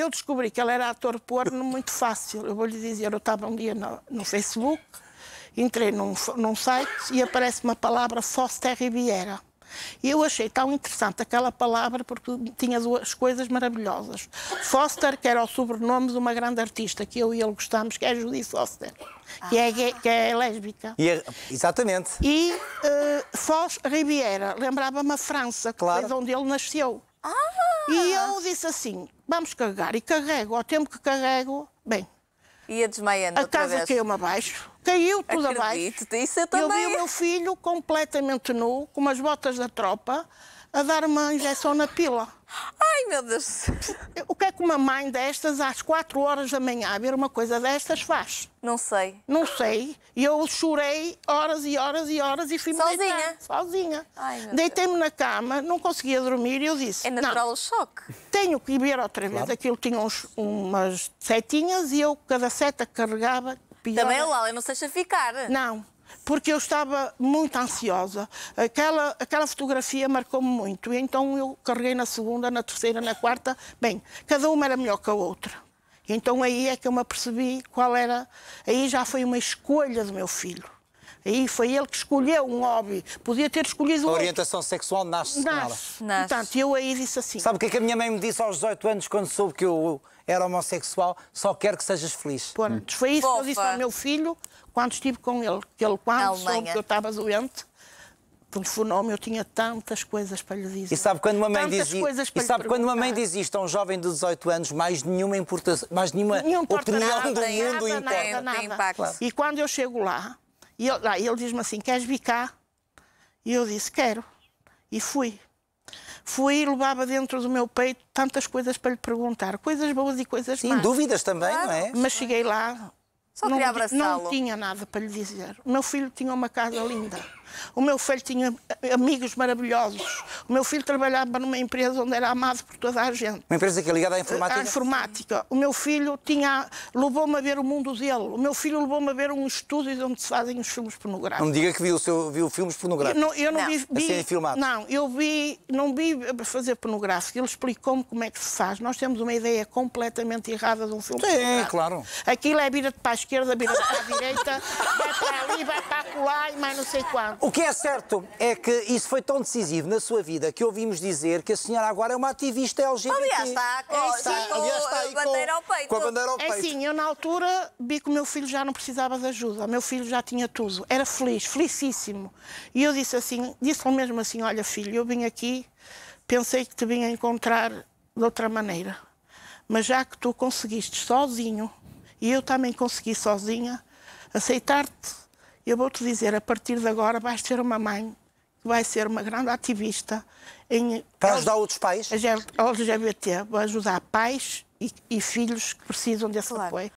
Eu descobri que ela era ator porno muito fácil. Eu vou lhe dizer, eu estava um dia no, no Facebook, entrei num, num site e aparece uma palavra Foster Riviera. E eu achei tão interessante aquela palavra porque tinha duas coisas maravilhosas. Foster, que era o sobrenome de uma grande artista que eu e ele gostamos, que é Judy Foster, é, que, é, que é lésbica. E é, exatamente. E uh, Riviera, lembrava-me a França, que claro. onde ele nasceu. Ah! E eu disse assim: vamos carregar. E carrego, ao tempo que carrego, bem. Ia desmaiando. A casa caiu-me abaixo, caiu tudo Acredito, abaixo. Isso eu, também. eu vi o meu filho completamente nu, com umas botas da tropa, a dar uma injeção na pila. Ai, meu Deus! O que é que uma mãe destas, às 4 horas da manhã, a ver uma coisa destas, faz? Não sei. Não sei. E eu chorei horas e horas e horas e fui Sozinha? Deitar, sozinha. Deitei-me na cama, não conseguia dormir e eu disse... É natural não, o choque. Tenho que beber outra vez. Claro. Aquilo tinha uns, umas setinhas e eu, cada seta que carregava... Pior. Também é lá, eu não sei se ficar. Não, porque eu estava muito ansiosa. Aquela, aquela fotografia marcou-me muito. E então eu carreguei na segunda, na terceira, na quarta. Bem, cada uma era melhor que a outra. então aí é que eu me apercebi qual era. Aí já foi uma escolha do meu filho. Aí foi ele que escolheu um hobby. Podia ter escolhido A orientação outro. sexual nasce, nasce. nasce. Portanto, eu aí disse assim. Sabe o que é que a minha mãe me disse aos 18 anos quando soube que eu era homossexual? Só quero que sejas feliz. Pronto, foi isso que eu disse ao meu filho quando estive com ele. Que ele, quando soube que eu estava doente, telefonou-me, eu tinha tantas coisas para lhe dizer. E sabe quando uma mãe diz isto? E sabe quando uma mãe diz isto a um jovem de 18 anos, mais nenhuma importa, mais nenhuma opinião nada, do mundo nada, interno. Nada, nada. Claro. E quando eu chego lá, e ele, ah, ele diz-me assim: Queres cá? E eu disse: Quero. E fui. Fui e levava dentro do meu peito tantas coisas para lhe perguntar, coisas boas e coisas Sim, más. Sim, dúvidas também, claro. não é? Mas cheguei lá, só não, Não tinha nada para lhe dizer. O meu filho tinha uma casa linda. O meu filho tinha eh, amigos maravilhosos. O meu filho trabalhava numa empresa onde era amado por toda a gente. Uma empresa que é ligada à informática? À informática. O meu filho tinha, levou-me a ver o mundo dele. O meu filho levou-me a ver um estúdio onde se fazem os filmes pornográficos. Não me diga que viu, seu, viu filmes pornográficos. Eu não, eu não, não. vi. Assim, vi Não, eu vi, não vi fazer pornográfico. Ele explicou-me como é que se faz. Nós temos uma ideia completamente errada de um filme Sim, claro. Aquilo é vira-te para a esquerda, vira-te para a direita, vai para ali, vai para lá, e mais não sei quanto. O que é certo é que isso foi tão decisivo na sua vida vida que ouvimos dizer que a senhora agora é uma ativista LGBT. Aliás, está com, é, está, com, aliás, está bandeira ao peito. com a bandeira ao é peito. É sim, eu na altura vi que o meu filho já não precisava de ajuda, o meu filho já tinha tudo, era feliz, felicíssimo. E eu disse assim, disse-lhe mesmo assim, olha filho, eu vim aqui, pensei que te vinha encontrar de outra maneira, mas já que tu conseguiste sozinho, e eu também consegui sozinha, aceitar-te, eu vou-te dizer, a partir de agora vais ser uma mãe vai ser uma grande ativista em. Para ajudar outros pais? LGBT, vai ajudar pais e, e filhos que precisam desse claro. apoio.